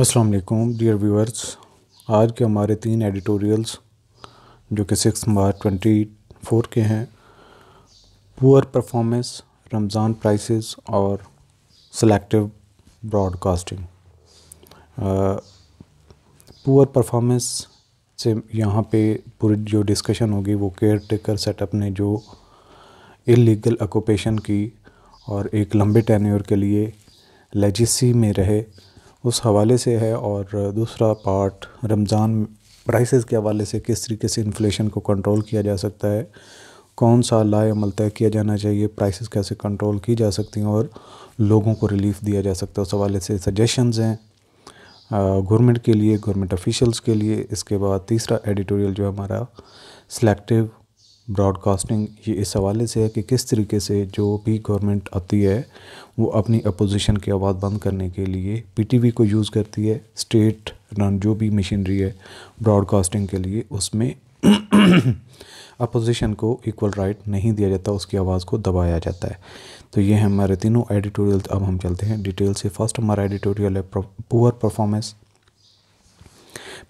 अस्सलाम वालेकुम dear viewers आज के हमारे तीन एडिटोरियल्स जो कि सिक्स मार्च ट्वेंटी फोर के हैं पुअर परफॉर्मेंस रमज़ान प्राइसेस और सेलेक्टिव ब्रॉडकास्टिंग पुअर परफॉर्मेंस से यहाँ पे पूरी जो डिस्कशन होगी वो केयर टेकर सेटअप ने जो इलीगल ऑक्यूपेशन की और एक लंबे टेन्योर के लिए लेजिसी में रहे उस हवाले से है और दूसरा पार्ट रमज़ान प्राइसेस के हवाले से किस तरीके से इन्फ्लेशन को कंट्रोल किया जा सकता है कौन सा लाए अमल तय किया जाना चाहिए प्राइसेस कैसे कंट्रोल की जा सकती हैं और लोगों को रिलीफ दिया जा सकता है उस हवाले से सजेशंस हैं गवर्नमेंट के लिए गवर्नमेंट ऑफिशल्स के लिए इसके बाद तीसरा एडिटोरियल जो हमारा सेलेक्टिव ब्रॉडकास्टिंग ये इस हवाले से है कि किस तरीके से जो भी गवर्नमेंट आती है वो अपनी अपोजिशन की आवाज़ बंद करने के लिए पीटीवी को यूज़ करती है स्टेट रन जो भी मशीनरी है ब्रॉडकास्टिंग के लिए उसमें अपोजिशन को इक्वल राइट नहीं दिया जाता उसकी आवाज़ को दबाया जाता है तो ये है हमारे तीनों एडिटोरियल अब हम चलते हैं डिटेल से फर्स्ट हमारा एडिटोरियल है पुअर परफॉर्मेंस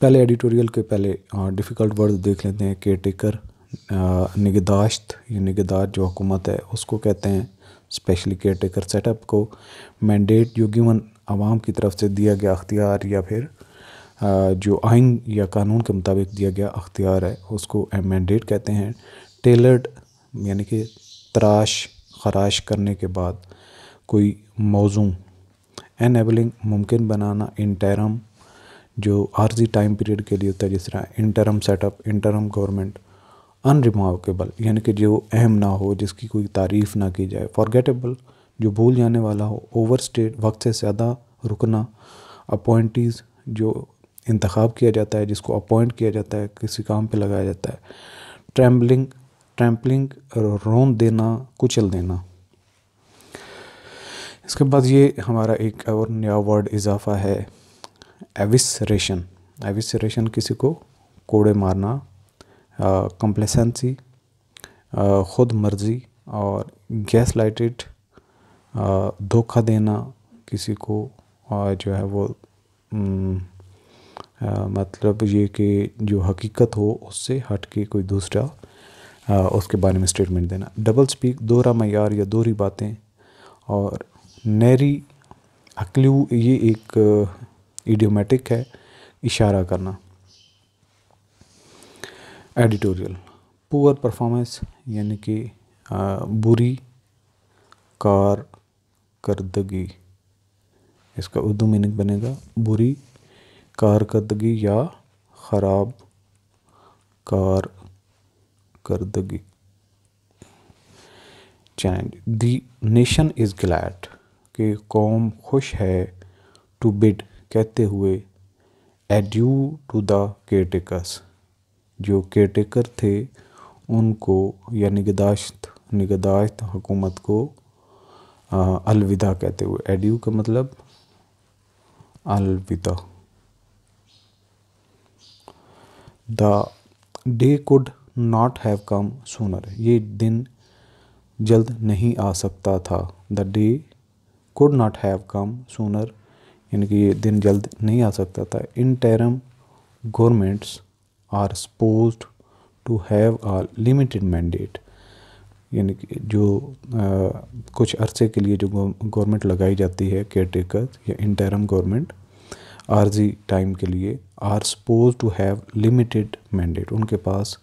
पहले एडिटोरियल के पहले डिफ़िकल्ट हाँ, वर्ड देख लेते हैं केयर टेकर निगदाश्त या निगदार जो हुकूमत है उसको कहते हैं स्पेशली केयर टेकर सेटअप को मैंडेट जो गिवन आवाम की तरफ से दिया गया अख्तियार या फिर जो आइन या कानून के मुताबिक दिया गया अख्तियार है उसको मैंडेट कहते हैं टेलर्ड यानी कि तराश खराश करने के बाद कोई मौजू एनेबलिंग मुमकिन बनाना इंटरम जो आर्जी टाइम पीरियड के लिए होता है जिस तरह interim setup interim government unremarkable यानी कि जो अहम ना हो जिसकी कोई तारीफ़ ना की जाए फॉरगेटेबल जो भूल जाने वाला हो ओवर स्टेट वक्त से ज़्यादा रुकना अपॉइंटीज़ जो इंतखब किया जाता है जिसको अपॉइंट किया जाता है किसी काम पे लगाया जाता है ट्रैम्बलिंग ट्रैम्पलिंग रोन देना कुचल देना इसके बाद ये हमारा एक और नया वर्ड इजाफा है एविसरेशन एविसरेशन किसी को कोड़े मारना कंप्लेसेंसी ख़ुद मर्जी और गैस लाइटेड धोखा देना किसी को और जो है वो आ, मतलब ये कि जो हकीकत हो उससे हट के कोई दूसरा आ, उसके बारे में स्टेटमेंट देना डबल स्पीक दोहरा मैार या दोहरी बातें और नैरी अकलू ये एक इडियोमेटिक है इशारा करना एडिटोरियल पुअर परफॉर्मेंस यानी कि बुरी कार करदगी इसका उर्दू मीनिंग बनेगा बुरी कारकर्दगी या ख़राब कार करदगी चैंड द नेशन इज़ ग्लैड कि कौम खुश है टू बिड कहते हुए adieu to the caretakers जो केटेकर थे उनको या निगदाश्त निगदाश्त हुकूमत को अलविदा कहते हुए एडियो का मतलब अलविदा the day could not have come sooner ये दिन जल्द नहीं आ सकता था the day could not have come sooner यानी कि ये दिन जल्द नहीं आ सकता था interim governments are suppose to have a limited mandate यानी कि जो आ, कुछ अरसे के लिए जो गवर्नमेंट लगाई जाती है केयर टेकर या इंटरम गवर्नमेंट आर्जी टाइम के लिए are suppose to have limited mandate उनके पास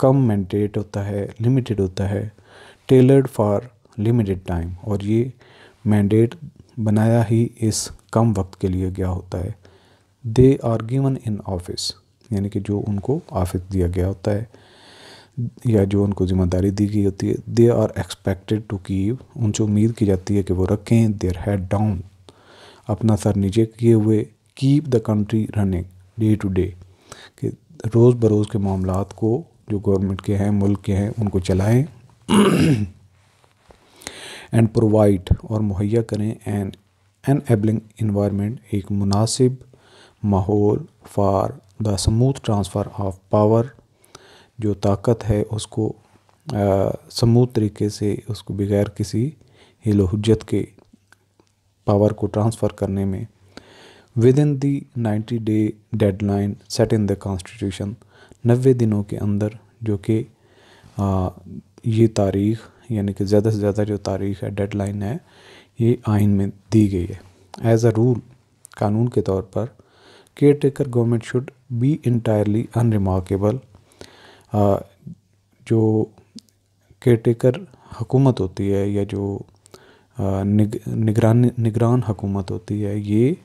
कम मैंडेट होता है लिमिटेड होता है टेलर्ड फॉर लिमिटेड टाइम और ये मैंडेट बनाया ही इस कम वक्त के लिए गया होता है they are given in office यानी कि जो उनको आफिस दिया गया होता है या जो उनको ज़िम्मेदारी दी गई होती है they are expected to keep उनसे उम्मीद की जाती है कि वो रखें देयर हेड डाउन अपना सर नीचे किए हुए keep the country running day to day कि रोज़ बरोज़ के मामला को जो गवर्नमेंट के हैं मुल्क के हैं उनको चलाएं एंड प्रोवाइड और मुहैया करें एन एनएबलिंग इन्वायरमेंट एक मुनासिब माहौल for the smooth transfer of power जो ताकत है उसको स्मूथ तरीके से उसको बगैर किसी हिलो हजत के पावर को ट्रांसफ़र करने में within the ninety day deadline set in the constitution नबे दिनों के अंदर जो कि ये तारीख यानी कि ज़्यादा से ज़्यादा जो तारीख है डेडलाइन है ये आइन में दी गई है एज़ अ रूल कानून के तौर पर caretaker government should be entirely unremarkable जो केयरटेकर हुकूमत होती है या जो uh, निग, निगरान निगरान हुकूमत होती है ये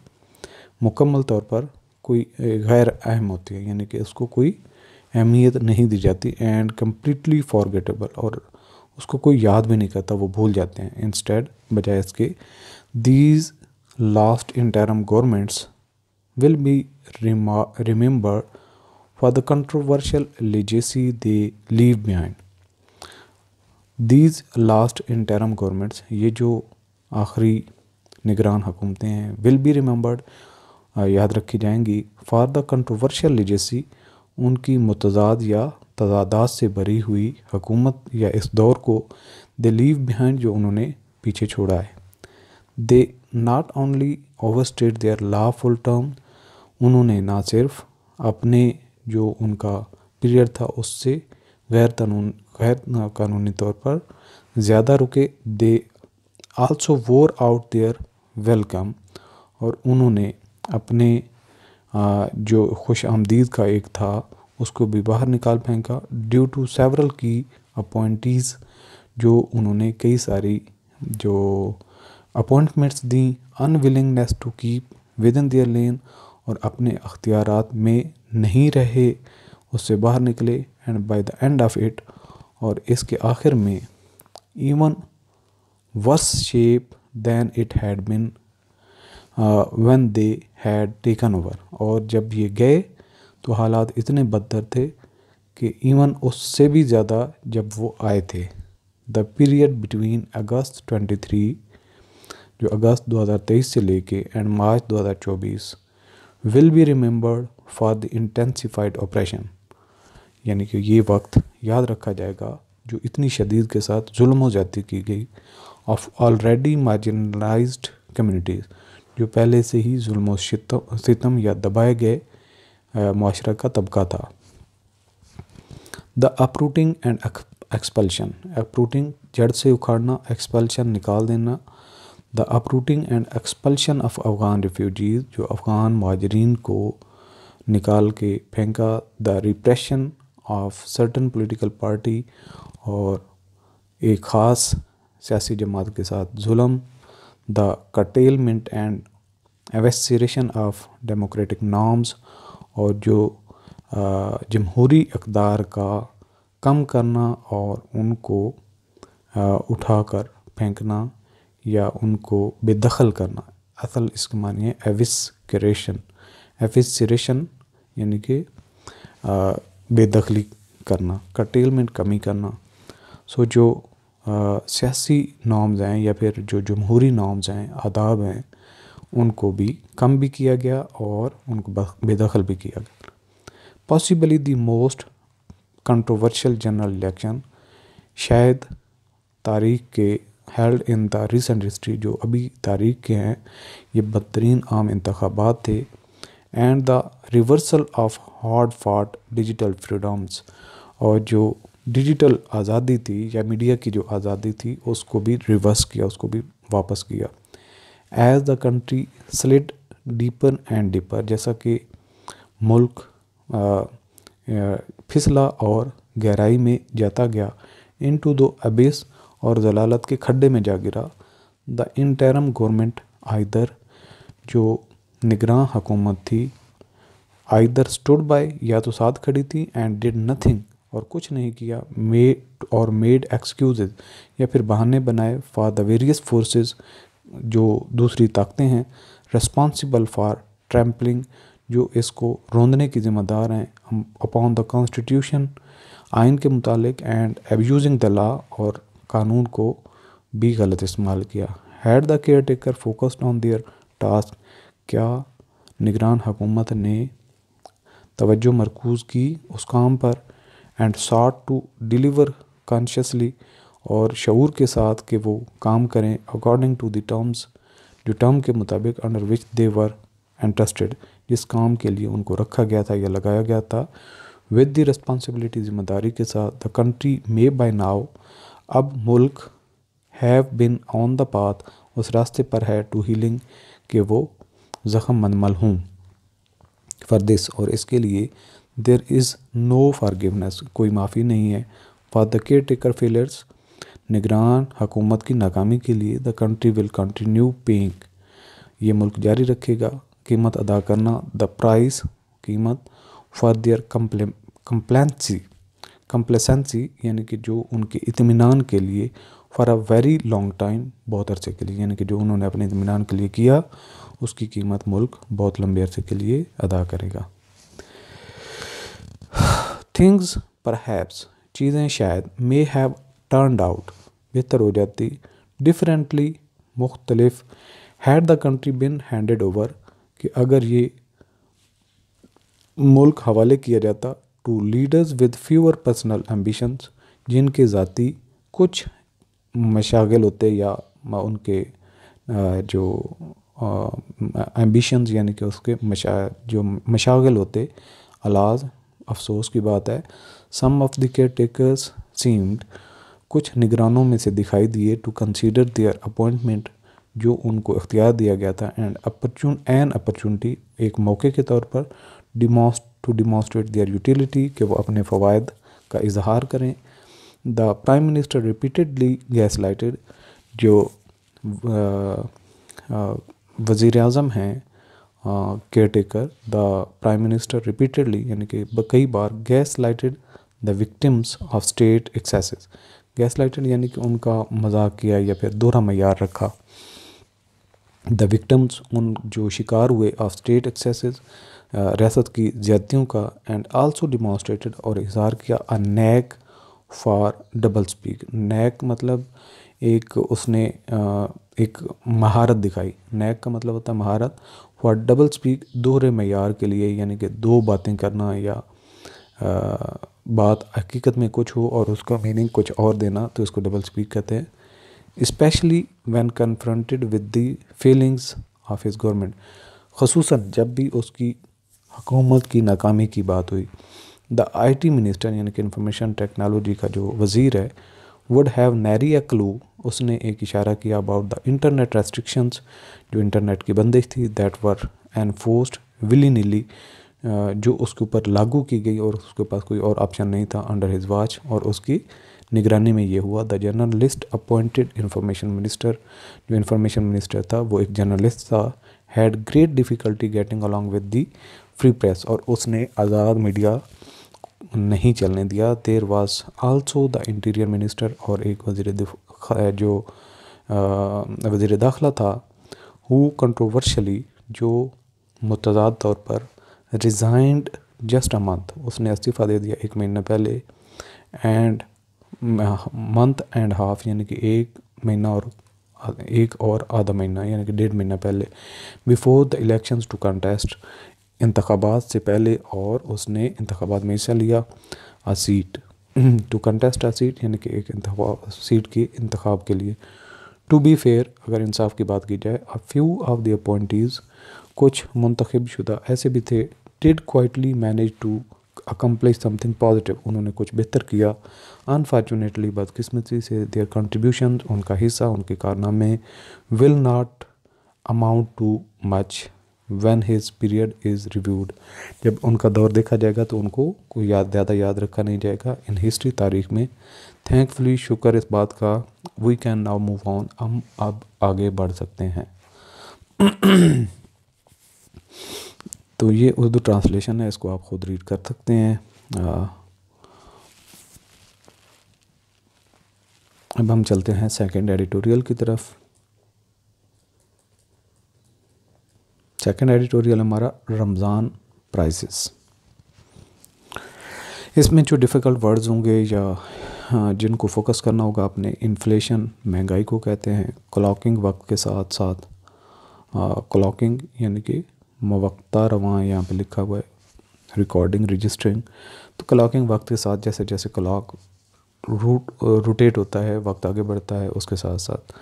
मुकम्मल तौर पर कोई गैर अहम होती है यानी कि उसको कोई अहमियत नहीं दी जाती एंड कम्प्लीटली फॉरगेटेबल और उसको कोई याद भी नहीं करता वो भूल जाते हैं इंस्टेड बजाय इसके these last interim governments will be remembered for the controversial legacy they leave behind. These last interim governments, ये जो आखिरी निगरान हुकूमतें हैं विल बी रिमेंबर्ड याद रखी जाएंगी फॉर द कंट्रोवर्शियल लेजेसी उनकी मतजाद या तजादात से भरी हुई हुकूमत या इस दौर को दे लीव बिहाइंड जो उन्होंने पीछे छोड़ा है they not only overstayed their lawful term उन्होंने ना सिर्फ अपने जो उनका पीरियड था उससे गैर कानून गैर कानूनी तौर पर ज़्यादा रुके they also wore out their welcome और उन्होंने अपने जो खुश आमदीद का एक था उसको भी बाहर निकाल फेंका ड्यू टू सेवरल की अपॉइंटीज़ जो उन्होंने कई सारी जो अपॉइंटमेंट्स दी unwillingness to keep within their lane और अपने अख्तियार में नहीं रहे उससे बाहर निकले and by the end of it और इसके आखिर में even worse shape than it had been when they had taken over और जब ये गए तो हालात इतने बदतर थे कि इवन उससे भी ज़्यादा जब वो आए थे द पीरियड बिटवीन अगस्त 23 जो अगस्त 2023 से लेके end March 2024 will be remembered for the intensified operation यानी कि ये वक्त याद रखा जाएगा जो इतनी शदीद के साथ जुल्म जाती की गई ऑफ ऑलरेडी मार्जिनलाइज कम्यूनिटीज़ जो पहले से ही जुल्म सितम या दबाए गए माशरा का तबका था the uprooting and expulsion uprooting जड़ से उखाड़ना एक्सपल्शन निकाल देना the uprooting and expulsion of Afghan refugees जो अफ़गान माजरीन को निकाल के फेंका the repression of certain political party और एक ख़ास सियासी जमात के साथ म the curtailment and evisceration of democratic norms और जो जमहूरी अकदार का कम करना और उनको उठाकर फेंकना या उनको बेदखल करना असल इसके मानिए एविसन एविस्करेशन यानी कि बेदखली करना कटेलमेंट कमी करना सो जो सियासी नॉर्म्स हैं या फिर जो जमहूरी नॉर्म्स हैं आदाब हैं उनको भी कम भी किया गया और उनको बेदखल भी किया गया possibly the most controversial general election शायद तारीख के held in the recent history जो अभी तारीख के हैं ये बदतरीन आम इंतबात थे and the reversal of hard fought digital freedoms और जो डिजिटल आज़ादी थी या मीडिया की जो आज़ादी थी उसको भी रिवर्स किया उसको भी वापस किया as the country slid deeper and deeper जैसा कि मुल्क फिसला और गहराई में जाता गया इन टू दो अबिस और जलालत के खड्डे में जा गिरा द इंटरम गवर्नमेंट आइदर जो निगरान हुकूमत थी आइदर स्टूड बाय या तो साथ खड़ी थी एंड डिड नथिंग और कुछ नहीं किया मेड और मेड एक्सक्यूज या फिर बहाने बनाए फॉर द वेरियस फोर्सेस जो दूसरी ताकतें हैं रेस्पॉन्सिबल फॉर ट्रैम्पलिंग जो इसको रोंदने की जिम्मेदार हैं अपॉन द कॉन्स्टिट्यूशन आइन के मुतालिक एंड एब्यूजिंग द लॉ और कानून को भी गलत इस्तेमाल किया had the caretaker focused on their task क्या निगरान हुकूमत ने तवज्जो मरकूज़ की उस काम पर and sought to deliver conscientiously और शूर के साथ कि वो काम करें अकॉर्डिंग टू द टर्म्स जो टर्म के मुताबिक under which they were interested जिस काम के लिए उनको रखा गया था या लगाया गया था विद द रिस्पॉन्सिबिलिटी ज़िम्मेदारी के साथ the country may by now अब मुल्क have been on the path उस रास्ते पर है टू हीलिंग के वो ज़ख़म मनमल हूँ फॉर दिस और इसके लिए देर इज़ नो गिवनेस कोई माफ़ी नहीं है for the caretaker failures निगरान हुकूमत की नाकामी के लिए the country will continue paying ये मुल्क जारी रखेगा कीमत अदा करना द प्राइस कीमत फॉर देयर कम्प्लेंसी कंप्लेसेंसी यानी कि जो उनके इतमान के लिए for a very long time बहुत अरसे के लिए यानी कि जो उन्होंने अपने इतमान के लिए किया उसकी कीमत मुल्क बहुत लंबे अरसे के लिए अदा करेगा थिंग्स पर चीज़ें शायद मे हैव टर्नड आउट बेहतर हो जाती डिफरेंटली मुख्तलफ had the country been handed over कि अगर ये मुल्क हवाले किया जाता to leaders with fewer personal ambitions जिनके ज़ाती कुछ मशागल होते या उनके जो एम्बिशंस यानी कि उसके मशा जो मशागल होते अलाज अफसोस की बात है some of the caretakers seemed कुछ निगरानों में से दिखाई दिए टू कंसीडर देयर अपॉइंटमेंट जो उनको इख्तियार दिया गया था एंड अपरचून एन अपॉर्चुनिटी एक मौके के तौर पर डिमोस्ट टू डिमॉन्स्ट्रेट दियर यूटिलिटी कि वो अपने फ़वाद का इजहार करें the prime minister repeatedly gaslighted जो वज़ी अजम हैं caretaker the prime minister repeatedly यानी कि कई बार gaslighted the victims of state excess gaslighted यानी कि उनका मजाक किया या फिर दोहरा मैार रखा द विक्टम्स उन जो शिकार हुए ऑफ स्टेट एक्सेस रियासत की ज्यादतियों का एंड आल्सो डिमॉन्स्ट्रेटेड और इजहार किया a knack for doublespeak knack मतलब एक उसने एक महारत दिखाई नैक का मतलब होता है महारत फॉर डबल स्पीक दोहरे मैार के लिए यानी कि दो बातें करना या बात हकीकत में कुछ हो और उसका मीनिंग कुछ और देना तो इसको डबल स्पीक कहते हैं especially when confronted with the failings of his government खसूस जब भी उसकी हुकूमत की नाकामी की बात हुई द आई टी मिनिस्टर यानी कि इंफॉर्मेशन टेक्नोलॉजी का जो वज़ीर है would have nary a clue उसने एक इशारा किया अबाउट द इंटरनेट रेस्ट्रिक्शंस जो इंटरनेट की बंदिश थी दैट वर एनफोर्स्ड विली नीली जो उसके ऊपर लागू की गई और उसके पास कोई और ऑप्शन नहीं था अंडर हिज वॉच और उसकी निगरानी में ये हुआ the journalist appointed information minister जो इंफॉर्मेशन मिनिस्टर था वो एक जर्नलिस्ट था had great difficulty getting along with the free press और उसने आज़ाद मीडिया नहीं चलने दिया there was also the interior minister और एक वजीर जो वजीर दाखिला था हु कंट्रोवर्शली जो मुतजाद तौर पर रिज़ाइंड जस्ट अ मंथ उसने इस्तीफ़ा दे दिया एक महीने पहले एंड मंथ एंड हाफ यानी कि एक महीना और एक और आधा महीना यानी कि डेढ़ महीना पहले before the elections to contest इंतबात से पहले और उसने इंतबात में हिस्सा लिया a seat to contest a seat यानी कि एक सीट के इंतब के लिए टू बी फेयर अगर इंसाफ की बात की जाए a few of the appointees कुछ मंतखब शुदा ऐसे भी थे did quietly manage to accomplish something positive उन्होंने कुछ बेहतर किया अनफॉर्चुनेटली बदकस्मती से देयर कंट्रीब्यूशन उनका हिस्सा उनके कारनामे will not amount to much when his period is reviewed जब उनका दौर देखा जाएगा तो उनको कोई याद ज़्यादा याद रखा नहीं जाएगा इन हिस्ट्री तारीख में थैंकफुली शुक्र इस बात का we can now move on हम अब आगे बढ़ सकते हैं तो ये उर्दू ट्रांसलेशन है इसको आप खुद रीड कर सकते हैं आ, अब हम चलते हैं सेकंड एडिटोरियल की तरफ सेकेंड एडिटोरियल हमारा रमज़ान प्राइसेस इसमें जो डिफ़िकल्ट वर्ड्स होंगे या हाँ, जिनको फोकस करना होगा आपने इन्फ्लेशन महंगाई को कहते हैं क्लॉकिंग वक्त के साथ साथ क्लॉकिंग यानी कि मवक्ता रवां यहाँ पे लिखा हुआ है रिकॉर्डिंग रजिस्टरिंग तो क्लॉकिंग वक्त के साथ जैसे जैसे क्लॉक रूट रोटेट होता है वक्त आगे बढ़ता है उसके साथ साथ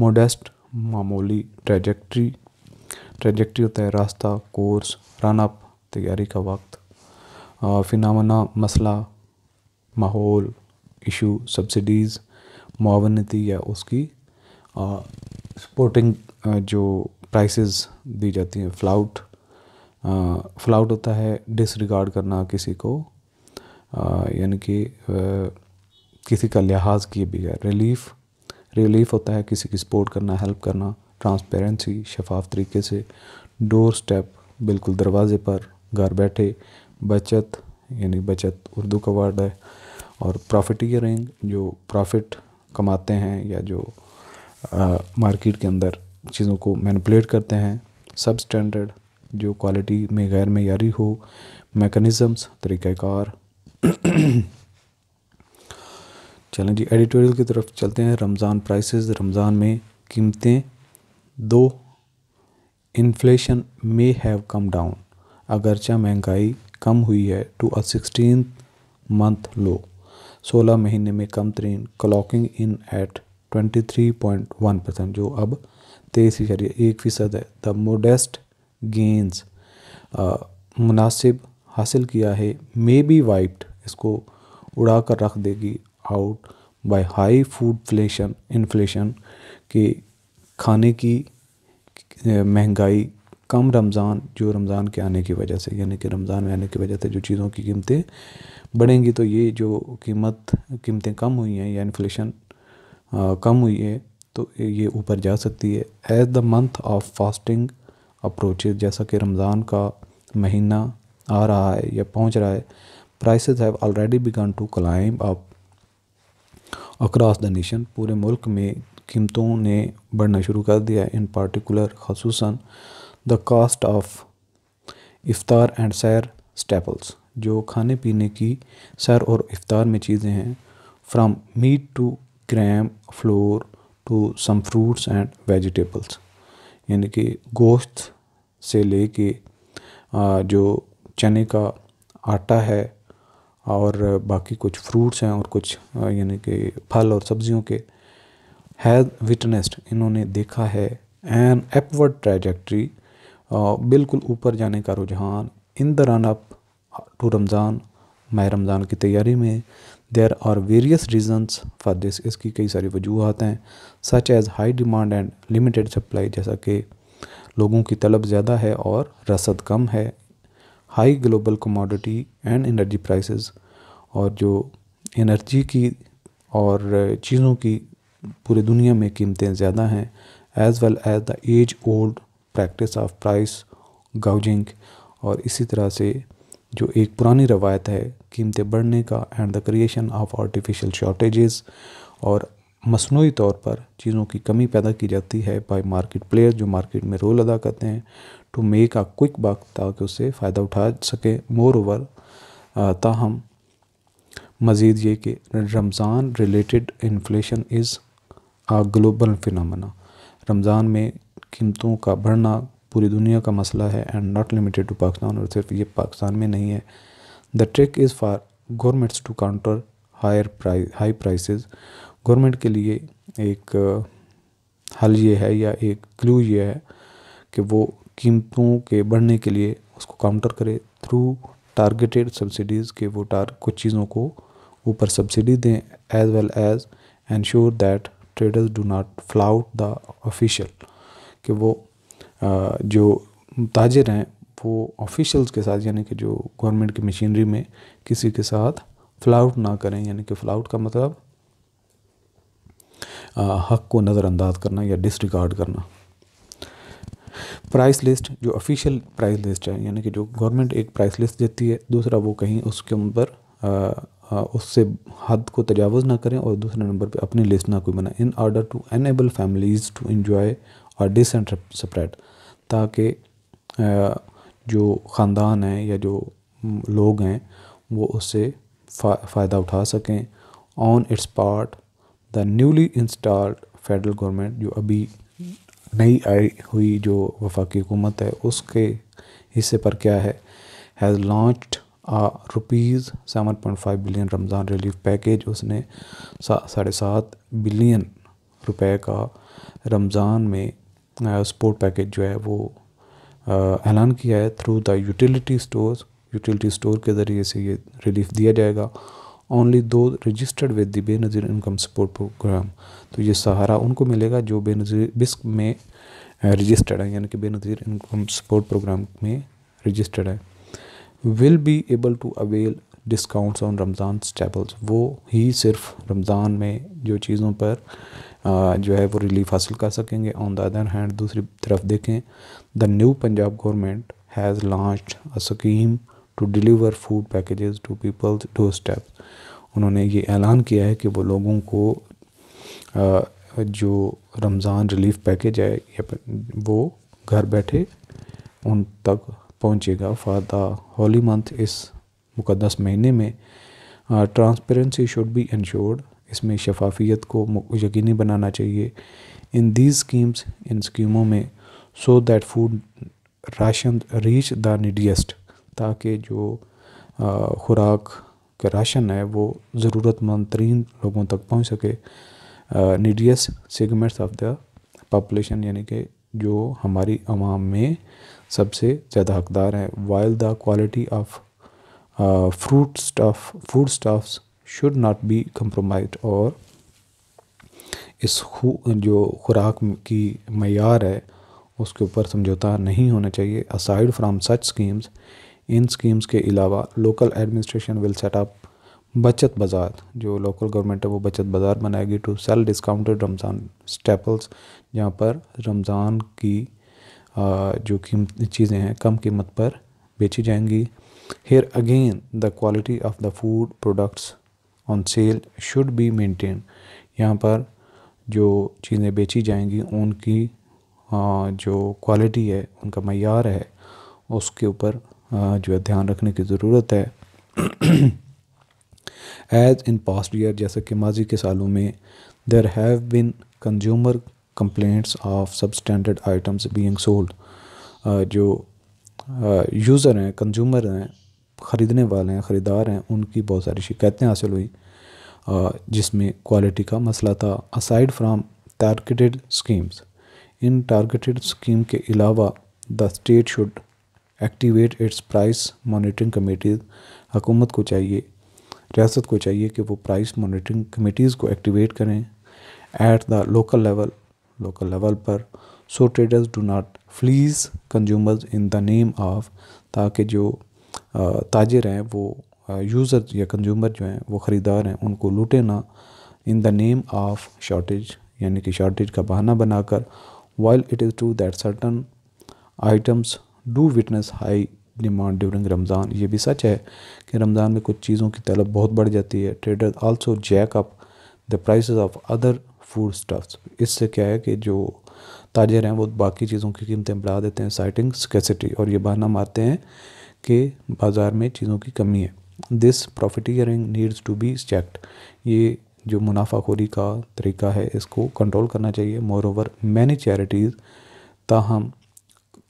मोडेस्ट मामूली ट्रेजेक्ट्री ट्रेजेक्ट्री होता है रास्ता कोर्स रनअप तैयारी का वक्त फिनामना मसला माहौल इशू सब्सिडीज़ मावनती या उसकी सपोर्टिंग जो प्राइसेस दी जाती हैं फ्लाउट फ्लाउट होता है डिसरिगार्ड करना किसी को यानी कि किसी का लिहाज किए बगैर रिलीफ रिलीफ होता है किसी की सपोर्ट करना हेल्प करना ट्रांसपेरेंसी शफाफ तरीके से डोर स्टेप बिल्कुल दरवाजे पर घर बैठे बचत यानी बचत उर्दू का वर्ड है और प्रॉफिटियरिंग जो प्रॉफिट कमाते हैं या जो आ, मार्केट के अंदर चीज़ों को मैनिपुलेट करते हैं सब स्टैंडर्ड जो क्वालिटी में गैर मैारी हो मेकनिज़म्स तरीक़ार चलें जी एडिटोरियल की तरफ चलते हैं रमज़ान प्राइसेस रमज़ान में कीमतें though inflation may have come down अगरचा महंगाई कम हुई है to a sixteen month low सोलह महीने में कम तरीन clocking in at twenty three point one percent जो अब तेईस इशारिया एक फ़ीसद है द मोडेस्ट गेंस मुनासिब हासिल किया है मे बी वाइप्ड इसको उड़ा कर रख देगी आउट बाय हाई फूड फ्लेशन इन्फ्लेशन के खाने की महंगाई कम रमज़ान जो रमज़ान के आने की वजह से यानी कि रमज़ान में आने की वजह से जो चीज़ों की कीमतें बढ़ेंगी तो ये जो कीमत कीमतें कम हुई हैं या इन्फ्लेशन कम हुई है तो ये ऊपर जा सकती है as the month of fasting approach जैसा कि रमज़ान का महीना आ रहा है या पहुंच रहा है prices have already begun to climb up across the nation पूरे मुल्क में कीमतों ने बढ़ना शुरू कर दिया है इन पार्टिकुलर खसूस the cost of iftar and sehr staples जो खाने पीने की सैर और इफ़ार में चीज़ें हैं from meat to gram flour to some fruits and vegetables यानी कि गोश्त से ले के जो चने का आटा है और बाकी कुछ फ्रूट्स हैं और कुछ यानी कि फल और सब्जियों के हैज़ विटनेस्ड इन्होंने देखा है एन अपवर्ड ट्रैजेक्ट्री बिल्कुल ऊपर जाने का रुझान in the run up to Ramzan माह रमज़ान की तैयारी में there are various reasons for this इसकी कई सारी वजूहत हैं such as high demand and limited supply जैसा कि लोगों की तलब ज़्यादा है और रसद कम है high global commodity and energy prices और जो एनर्जी की और चीज़ों की पूरे दुनिया में कीमतें ज़्यादा हैं as well as the age old practice of price gouging और इसी तरह से जो एक पुरानी रवायत है कीमतें बढ़ने का and the creation of artificial shortages और मसनू तौर पर चीज़ों की कमी पैदा की जाती है बाय मार्केट प्लेयर जो मार्केट में रोल अदा करते हैं to make a quick buck ताकि उससे फ़ायदा उठा सके मोर ओवर ताहम मज़ीद ये कि Ramzan related inflation is a global phenomenon Ramzan में कीमतों का बढ़ना पूरी दुनिया का मसला है and not limited to Pakistan और सिर्फ ये पाकिस्तान में नहीं है the trick is for governments to counter higher price high prices government के लिए एक uh, हल ये है या एक क्लू ये है कि वो कीमतों के बढ़ने के लिए उसको काउंटर करे थ्रू टारगेटेड सब्सिडीज़ के वो टार कुछ चीज़ों को ऊपर सब्सिडी दें as well as ensure that traders do not flout the official कि वो जो ताजर हैं वो ऑफिशियल्स के साथ यानी कि जो गवर्नमेंट की मशीनरी में किसी के साथ फ्लाउट ना करें यानी कि फ्लाउट का मतलब हक को नज़रअंदाज करना या डिसरिकार्ड करना प्राइस लिस्ट जो ऑफिशियल प्राइस लिस्ट है यानी कि जो गवर्नमेंट एक प्राइस लिस्ट देती है दूसरा वो कहीं उसके ऊपर हाँ, उससे हद को तजावज़ ना करें और दूसरे नंबर पे अपनी लिस्ट ना कोई बनाए in order to enable families to enjoy और डिसेंट स्प्रेड ताकि जो ख़ानदान हैं या जो लोग हैं वो उससे फ़ायदा उठा सकें on its part the newly installed federal government जो अभी नई आई हुई जो वफाकी हुकूमत है उसके हिस्से पर क्या है has launched rupees seven point five billion Ramzan relief package उसने साढ़े सात बिलियन रुपए का रमज़ान में सपोर्ट पैकेज जो है वो ऐलान किया है through the utility stores utility store के ज़रिए से ये रिलीफ दिया जाएगा only to registered with the Benazir income support programme तो ये सहारा उनको मिलेगा जो बेनज़ीर बिस्क में रजिस्टर्ड है यानी कि बेनज़ीर इनकम सपोर्ट प्रोग्राम में रजिस्टर्ड है will be able to avail discounts on Ramzan staples वो ही सिर्फ रमज़ान में जो चीज़ों पर जो है वो रिलीफ हासिल कर सकेंगे ऑन द अदर हैंड दूसरी तरफ देखें the new Punjab government has launch a scheme to deliver food packages to people's doorstep उन्होंने ये ऐलान किया है कि वो लोगों को जो रमज़ान रिलीफ पैकेज है वो घर बैठे उन तक पहुँचेगा फॉर द होली मंथ इस मुकदस महीने में ट्रांसपेरेंसी शुड बी इंश्योर्ड इसमें शफाफियत को यकीनी बनाना चाहिए इन दीज स्कीम्स इन स्कीमों में so that food ration reach the neediest ताकि जो uh, खुराक का राशन है वो ज़रूरतमंद तरीन लोगों तक पहुंच सके neediest segments of the population यानी कि जो हमारी आवाम में सबसे ज़्यादा हकदार हैं while the quality of fruit stuff food stuffs should not be compromise और इस खु, जो खुराक की मैार है उसके ऊपर समझौता नहीं होना चाहिए असाइड फ्राम सच स्कीम्स इन स्कीम्स के अलावा लोकल एडमिनिस्ट्रेशन विल सेटअप बचत बाज़ार जो लोकल गवर्नमेंट है वो बचत बाज़ार बनाएगी to sell discounted Ramzan staples जहाँ पर रमज़ान की जो कीमत चीज़ें हैं कम कीमत पर बेची जाएंगी here again the quality of the food products on sale should be maintain यहाँ पर जो चीज़ें बेची जाएंगी उनकी जो क्वालिटी है उनका मैार है उसके ऊपर जो है ध्यान रखने की ज़रूरत है एज इन पास्ट ईयर जैसे कि माजी के सालों में there have been consumer complaints of substandard items being sold जो यूज़र uh, हैं कंज्यूमर हैं ख़रीदने वाले हैं ख़रीदार हैं उनकी बहुत सारी शिकायतें हासिल हुई uh, जिसमें क्वालिटी का मसला था असाइड फ्राम टारगेटेड स्कीम्स इन टारगेटेड स्कीम के अलावा the state should activate its price monitoring committees हुकूमत को चाहिए रियासत को चाहिए कि वो प्राइस मॉनिटरिंग कमेटीज़ को एक्टिवेट करें at the local level local level पर so traders do not fleece consumers in the name of ताकि जो ताजर हैं वो यूज़र या कंज्यूमर जो हैं वो ख़रीदार हैं उनको लूटे ना in the name of shortage यानी कि शॉर्टेज का बहाना बनाकर while it is true that certain items do witness high demand during Ramzan ये भी सच है कि रमज़ान में कुछ चीज़ों की तलब बहुत बढ़ जाती है trader also jack up the prices of other food stuffs इससे क्या है कि जो ताजर हैं वो बाकी चीज़ों की कीमतें बढ़ा देते हैं साइटिंग स्कैसिटी और ये बहाना मारते हैं कि बाज़ार में चीज़ों की कमी है this profiteering needs to be checked ये जो मुनाफाखोरी का तरीका है इसको कंट्रोल करना चाहिए मोर ओवर मैनी चैरिटीज़ ताहम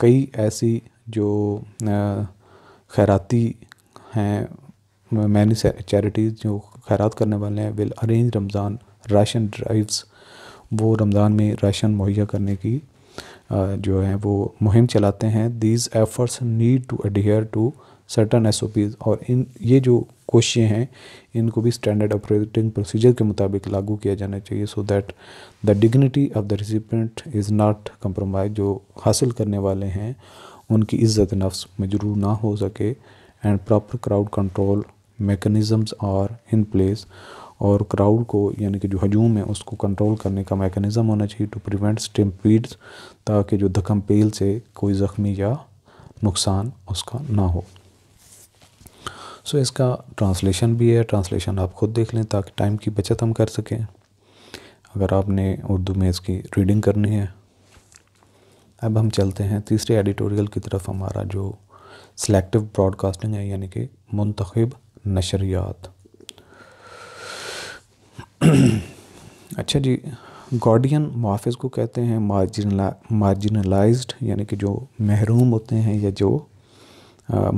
कई ऐसी जो खैराती हैं मैनी चैरिटीज़ जो खैरात करने वाले हैं will arrange Ramzan ration drives वो रमज़ान में राशन मुहैया करने की जो है वो मुहिम चलाते हैं these efforts need to adhere to certain S और इन ये जो कोशिशें हैं इनको भी स्टैंडर्ड ऑपरेटिंग प्रोसीजर के मुताबिक लागू किया जाना चाहिए so that the dignity of the recipient is not compromise जो हासिल करने वाले हैं उनकी इज़्ज़त नफ्स मजरू ना हो सके and proper crowd control mechanisms are in place और क्राउड को यानी कि जो हजूम है उसको कंट्रोल करने का मैकेनिज़्म होना चाहिए टू प्रिवेंट स्टिम्पीड्स ताकि जो धक्म पेल से कोई ज़ख्मी या नुकसान उसका ना हो सो so, इसका ट्रांसलेशन भी है ट्रांसलेशन आप खुद देख लें ताकि टाइम की बचत हम कर सकें अगर आपने उर्दू में इसकी रीडिंग करनी है अब हम चलते हैं तीसरे एडिटोरियल की तरफ हमारा जो सेलेक्टिव ब्रॉडकास्टिंग है यानी कि मंतखब नशरियात अच्छा जी गॉर्डियन मुहाफ़ को कहते हैं मार्जिनला मार्जिनलाइज्ड यानी कि जो महरूम होते हैं या जो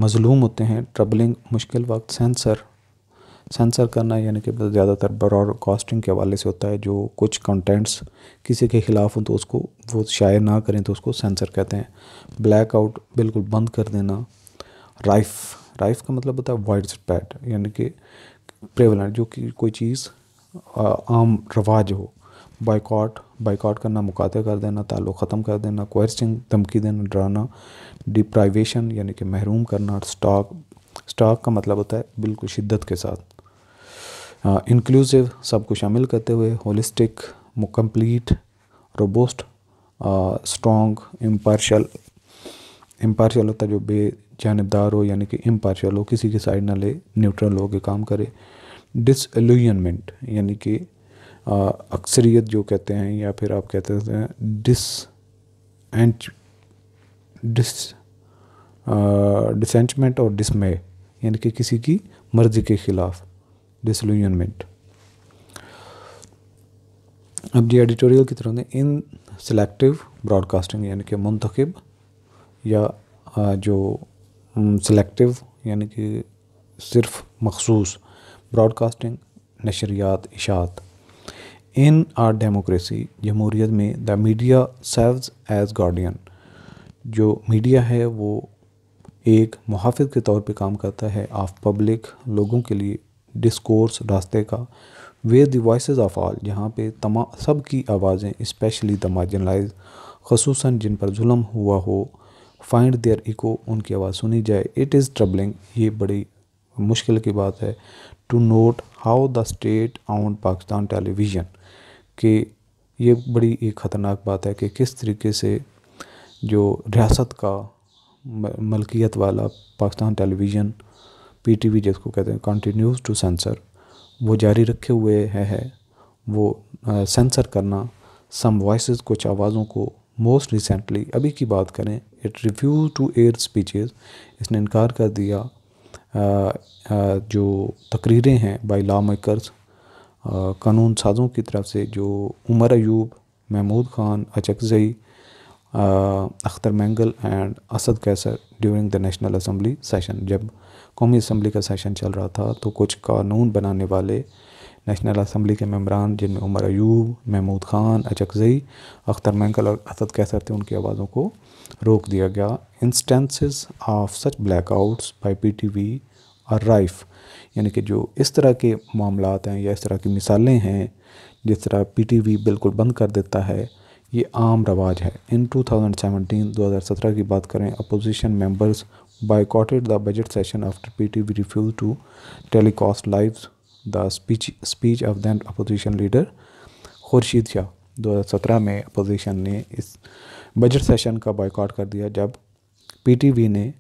मजलूम होते हैं ट्रबलिंग मुश्किल वक्त सेंसर सेंसर करना यानी कि ज़्यादातर कास्टिंग के हवाले से होता है जो कुछ कंटेंट्स किसी के ख़िलाफ़ हों तो उसको वो शायर ना करें तो उसको सेंसर कहते हैं ब्लैक आउट बिल्कुल बंद कर देना राइफ राइफ का मतलब होता है वाइड स्पैट यानी कि प्रेवलेंट जो कि कोई चीज़ आम रवाज हो बाइकॉट बाइकॉट करना मुकाते कर देना ताल्लुक़ ख़त्म कर देना क्वेश्चन धमकी देना डराना डिप्राइवेशन यानी कि महरूम करना स्टॉक स्टॉक का मतलब होता है बिल्कुल शिद्दत के साथ इंक्लूसिव सब कुछ शामिल करते हुए होलिस्टिक मुकम्प्लीट रोबोस्ट स्ट्रॉन्ग इम्पार्शल इम्पार्शल होता है जो बेजानबदार हो यानी कि इम्पार्शल हो किसी की साइड ना ले न्यूट्रल हो के काम करे डिसल्यूजनमेंट यानी कि अक्सरियत जो कहते हैं या फिर आप कहते हैं डिस एंच डिस डिसेंचमेंट और डिसमे यानी कि किसी की मर्जी के ख़िलाफ़ डिसलुनमेंट अब जी एडिटोरियल की तरह इन सिलेक्टिव ब्रॉडकास्टिंग यानी कि मंतखब या जो सेलेक्टिव यानी कि सिर्फ मखसूस ब्रॉडकास्टिंग नशरियात इशात इन आर डेमोक्रेसी जमहूरीत में the media serves as guardian जो मीडिया है वो एक मुहाफ़ के तौर पे काम करता है ऑफ पब्लिक लोगों के लिए डिस्कोर्स रास्ते का where the voice of all यहाँ पे तमा सब की आवाज़ें इस्पेशली द मार्जिनलाइज खसूस जिन पर जुल्म हुआ हो फाइंड देयर इको उनकी आवाज़ सुनी जाए इट इज़ ट्रबलिंग ये बड़ी मुश्किल की बात है to note how the state on Pakistan television कि ये बड़ी एक ख़तरनाक बात है कि किस तरीके से जो रियासत का मलकियत वाला पाकिस्तान टेलीविज़न पीटीवी जिसको कहते हैं कंटिन्यूज़ टू सेंसर वो जारी रखे हुए है, है वो आ, सेंसर करना सम वॉइस कुछ आवाज़ों को मोस्ट रिसेंटली अभी की बात करें it refuse to air speeches इसने इनकार कर दिया जो तकरीरें हैं बाई ला मेकरस कानून साजों की तरफ से जो Umar Ayub Mahmood Khan Achakzai Akhtar Mengal and Asad Qaiser during the National Assembly session जब कौमी असम्बली का सेशन चल रहा था तो कुछ कानून बनाने वाले नेशनल असम्बली के मम्बरान जिनमें उमर अयूब महमूद ख़ान अचकज़ई अख्तर मैंकल और असद कैसर थे उनकी आवाज़ों को रोक दिया गया instances of such blackouts by by P T V और राइफ यानी कि जो इस तरह के मामला हैं या इस तरह की मिसालें हैं जिस तरह पी टी वी बिल्कुल बंद कर देता है ये आम रवाज है इन 2017 2017 की बात करें opposition members boycotted the budget session after P T V refuse to telecast lives the speech speech of then opposition leader Khursheed Shah 2017 में अपोजिशन ने इस बजट सेशन का बॉयकॉट कर दिया जब पीटीवी ने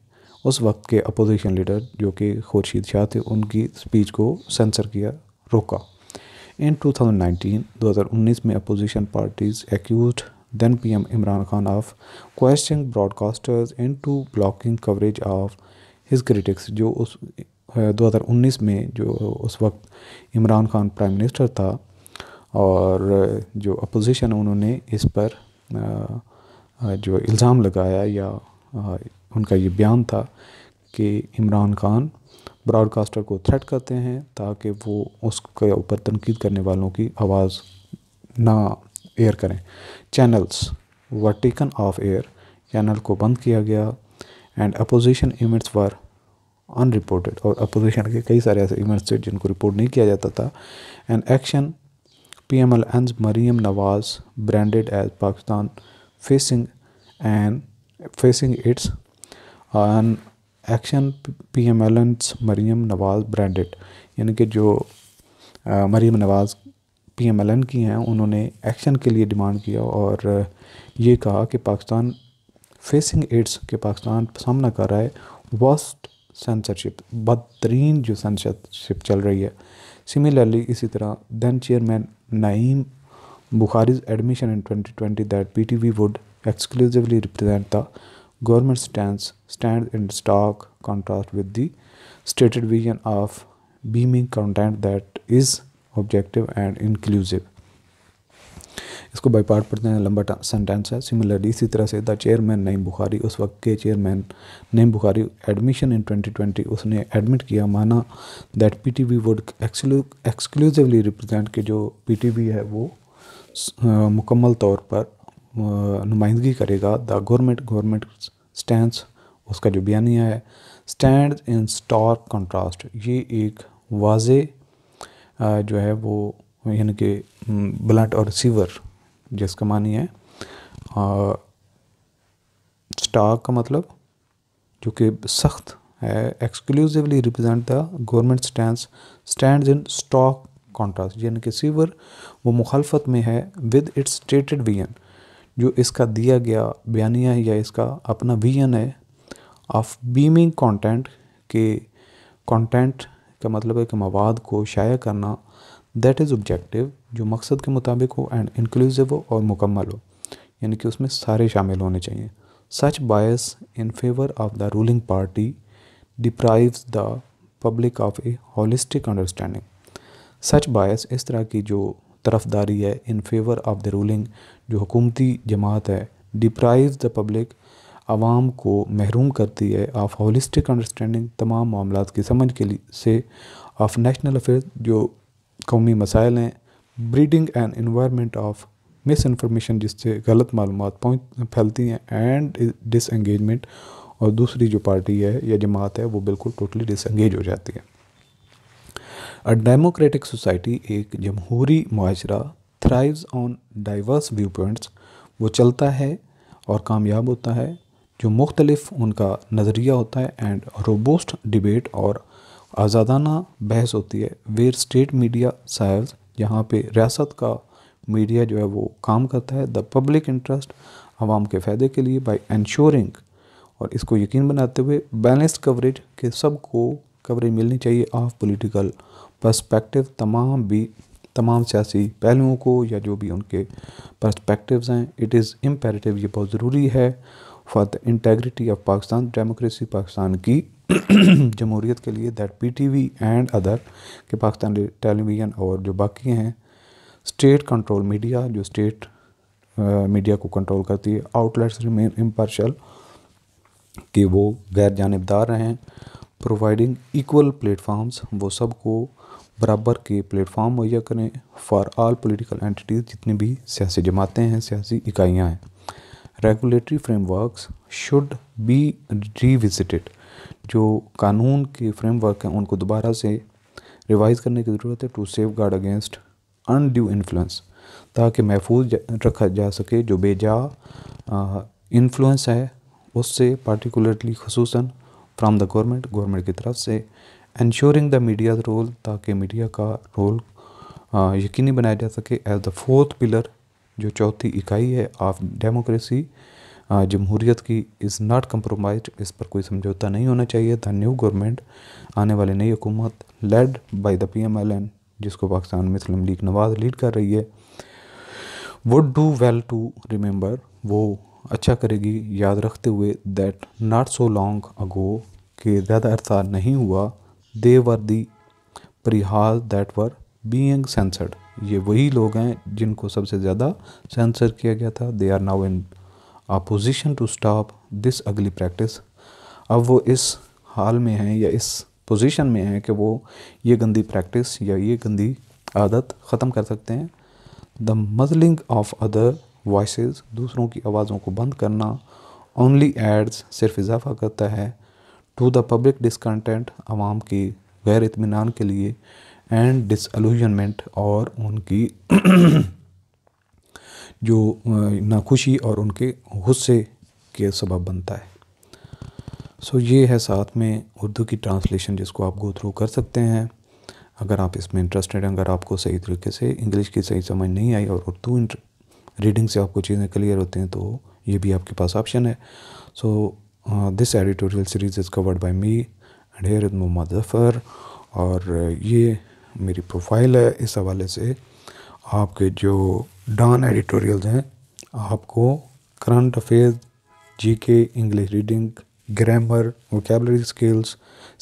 उस वक्त के अपोजिशन लीडर जो कि खुर्शीद शाह थे उनकी स्पीच को सेंसर किया रोका इन 2019 2019 में opposition parties accuse then PM Imran Khan of question broadcasters into blocking coverage of his critics जो उस 2019 में जो उस वक्त इमरान खान प्राइम मिनिस्टर था और जो अपोजिशन उन्होंने इस पर जो इल्ज़ाम लगाया या उनका ये बयान था कि इमरान खान ब्रॉडकास्टर को थ्रेट करते हैं ताकि वो उसके ऊपर तनकीद करने वालों की आवाज़ ना एयर करें channels were taken off air channel को बंद किया गया and opposition events were unreported और अपोजिशन के कई सारे ऐसे इवेंट्स थे जिनको रिपोर्ट नहीं किया जाता था and action P M L and Maryam Nawaz branded as Pakistan facing and facing its an action P M L and Maryam Nawaz branded यानी कि जो Maryam Nawaz P M L N की हैं उन्होंने एक्शन के लिए डिमांड किया और ये कहा कि पाकिस्तान फेसिंग एड्स के पाकिस्तान सामना कर रहा है वर्स्ट सेंसरशिप बदतरीन जो सेंसरशिप चल रही है सिमिलरली इसी तरह then chairman Naeem Bukhari's admission in 2020 twenty that P T V would exclusively represent the government stand stand in stark contrast with the stated vision of beaming content that is objective and inclusive इसको by part पढ़ते हैं लंबा sentence है similarly इसी तरह से the chairman Naeem Bukhari उस वक्त के chairman Naeem Bukhari admission in 2020 उसने एडमिट किया माना that PTV would exclusively represent के जो पीटीवी है वो आ, मुकम्मल तौर पर नुमाइंदगी करेगा द गवर्नमेंट गवर्नमेंट स्टैंड उसका जो बयानिया है स्टैंड इन स्टार कंट्रास्ट ये एक वाज जो है वो यानी कि ब्लड और सीवर जिसका मानी है स्टाक का मतलब जो कि सख्त है exclusively represent the government stand stand in stark contrast यानी कि सीवर वो मुखालफत में है विद इट्स स्टेटेड वीएन जो इसका दिया गया बयानिया या इसका अपना वीएन है ऑफ बीमिंग कंटेंट के कंटेंट का मतलब है कि मवाद को शाया करना दैट इज़ ऑब्जेक्टिव जो मकसद के मुताबिक हो एंड इंक्लूसिव हो और मुकम्मल हो यानी कि उसमें सारे शामिल होने चाहिए such bias in favour of the ruling party deprives the public of a holistic understanding such bias इस तरह की जो तरफदारी है in favour of the ruling जो हुकूमती जमात है डिप्राइव द पब्लिक आवाम को महरूम करती है ऑफ होलिस्टिक अंडरस्टैंडिंग तमाम मामला की समझ के लिए से ऑफ नेशनल अफेयर जो कौमी मसाइल हैं breeding and environment of misinformation जिससे गलत मालूम पहुँच फैलती हैं एंड डिसंगेजमेंट और दूसरी जो पार्टी है या जमात है वो बिल्कुल टोटली डिसंगेज हो जाती है अ डेमोक्रेटिक सोसाइटी एक जमहूरी माशरा thrives on diverse viewpoints वो चलता है और कामयाब होता है जो मुख्तलफ उनका नज़रिया होता है एंड रोबोस्ट डिबेट और आज़ादाना बहस होती है वेयर स्टेट मीडिया साहब यहाँ पे रियासत का मीडिया जो है वो काम करता है द पब्लिक इंटरेस्ट आवाम के फ़ायदे के लिए बाई इंश्योरिंग और इसको यकीन बनाते हुए बैलेंस्ड कवरेज के सबको कवरेज मिलनी चाहिए ऑफ पॉलिटिकल पर्सपेक्टिव तमाम भी तमाम सियासी पहलुओं को या जो भी उनके पर्सपेक्टिव्स हैं इट इज़ इम्पेरेटिव ये बहुत ज़रूरी है for the integrity of Pakistan democracy Pakistan की जमहूरीत के लिए that P T V and other के पाकिस्तान टेलीविज़न और जो बाकी हैं स्टेट कंट्रोल मीडिया जो स्टेट मीडिया को कंट्रोल करती है आउटलेट्स रिमेन इम्पार्शल कि वो गैर जानबदार रहें प्रोवाइडिंग इक्वल प्लेटफॉर्म्स वो सबको बराबर के प्लेटफॉर्म मुहैया करें फॉर ऑल पॉलिटिकल एंटिटीज़ जितनी भी सियासी जमातें हैं सियासी इकाइयाँ हैं regulatory frameworks should be revisited जो कानून के फ्रेमवर्क हैं उनको दोबारा से रिवाइज़ करने की ज़रूरत है to safeguard against undue influence ताकि महफूज रखा जा सके जो बेजा इन्फ्लुएंस है उससे पार्टिकुलरली खसूस फ्राम द गवर्नमेंट गवर्नमेंट की तरफ से इंश्योरिंग द मीडिया रोल ताकि मीडिया का रोल यकीनी बनाया जा सके एज द फोर्थ पिलर जो चौथी इकाई है ऑफ डेमोक्रेसी जमहूरीत की इज़ नॉट कम्प्रोमाइज इस पर कोई समझौता नहीं होना चाहिए द न्यू गवर्नमेंट आने वाली नई हुकूमत led by the P M L N जिसको पाकिस्तान मुस्लिम लीग नवाज लीड कर रही है would do well to remember वो अच्छा करेगी याद रखते हुए that naught so long ago के ज़्यादा अरसा नहीं हुआ they were the pariahs that were being censored ये वही लोग हैं जिनको सबसे ज़्यादा सेंसर किया गया था they are now in opposition to stop this ugly practice अब वो इस हाल में हैं या इस पोजीशन में हैं कि वो ये गंदी प्रैक्टिस या ये गंदी आदत ख़त्म कर सकते हैं the muzzling of other voice दूसरों की आवाज़ों को बंद करना ओनली एड्स सिर्फ इजाफा करता है टू द पब्लिक डिसकंटेंट आवाम की गैर इतमान के लिए एंड डिसअलूजनमेंट और उनकी जो नाखुशी और उनके गुस्से के सबब बनता है सो ये है साथ में उर्दू की ट्रांसलेशन जिसको आप गो थ्रू कर सकते हैं अगर आप इसमें इंटरेस्टेड हैं अगर आपको सही तरीके से इंग्लिश की सही समझ नहीं आई और उर्दू रीडिंग से आपको चीज़ें क्लियर होती हैं तो ये भी आपके पास ऑप्शन है so this editorial series is covered by me and here Mohammad Zafar और ये मेरी प्रोफाइल है इस हवाले से आपके जो डॉन एडिटोरियल्स हैं आपको current affair GK English reading grammar vocabulary skills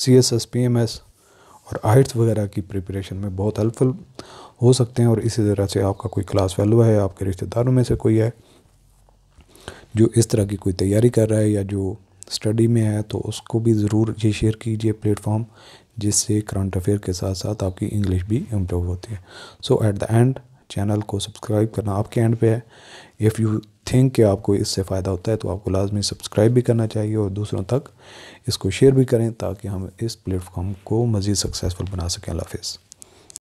C S S P M S और आइट्स वगैरह की प्रिपरेशन में बहुत हेल्पफुल हो सकते हैं और इसी तरह से आपका कोई क्लास फेलो है आपके रिश्तेदारों में से कोई है जो इस तरह की कोई तैयारी कर रहा है या जो स्टडी में है तो उसको भी ज़रूर ये शेयर कीजिए प्लेटफॉर्म जिससे करंट अफेयर के साथ साथ आपकी इंग्लिश भी इम्प्रूव होती है so at the end channel को सब्सक्राइब करना आपके एंड पे है इफ़ यू थिंक कि आपको इससे फ़ायदा होता है तो आपको लाजमी सब्सक्राइब भी करना चाहिए और दूसरों तक इसको शेयर भी करें ताकि हम इस प्लेटफॉर्म को मज़ीद सक्सेसफुल बना सकें हाफिज़